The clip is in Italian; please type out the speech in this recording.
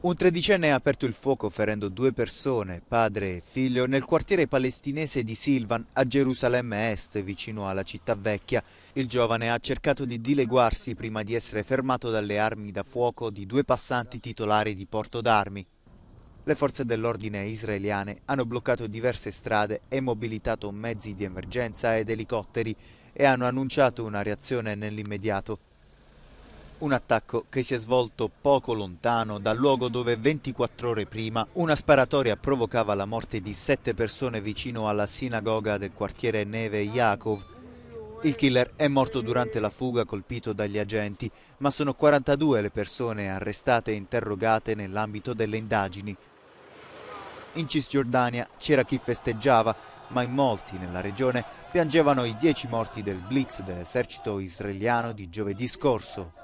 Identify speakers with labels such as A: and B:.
A: Un tredicenne ha aperto il fuoco ferendo due persone, padre e figlio, nel quartiere palestinese di Silvan, a Gerusalemme Est, vicino alla città vecchia. Il giovane ha cercato di dileguarsi prima di essere fermato dalle armi da fuoco di due passanti titolari di porto d'armi. Le forze dell'ordine israeliane hanno bloccato diverse strade e mobilitato mezzi di emergenza ed elicotteri e hanno annunciato una reazione nell'immediato. Un attacco che si è svolto poco lontano dal luogo dove 24 ore prima una sparatoria provocava la morte di sette persone vicino alla sinagoga del quartiere Neve Yakov. Il killer è morto durante la fuga colpito dagli agenti, ma sono 42 le persone arrestate e interrogate nell'ambito delle indagini. In Cisgiordania c'era chi festeggiava, ma in molti nella regione piangevano i dieci morti del blitz dell'esercito israeliano di giovedì scorso.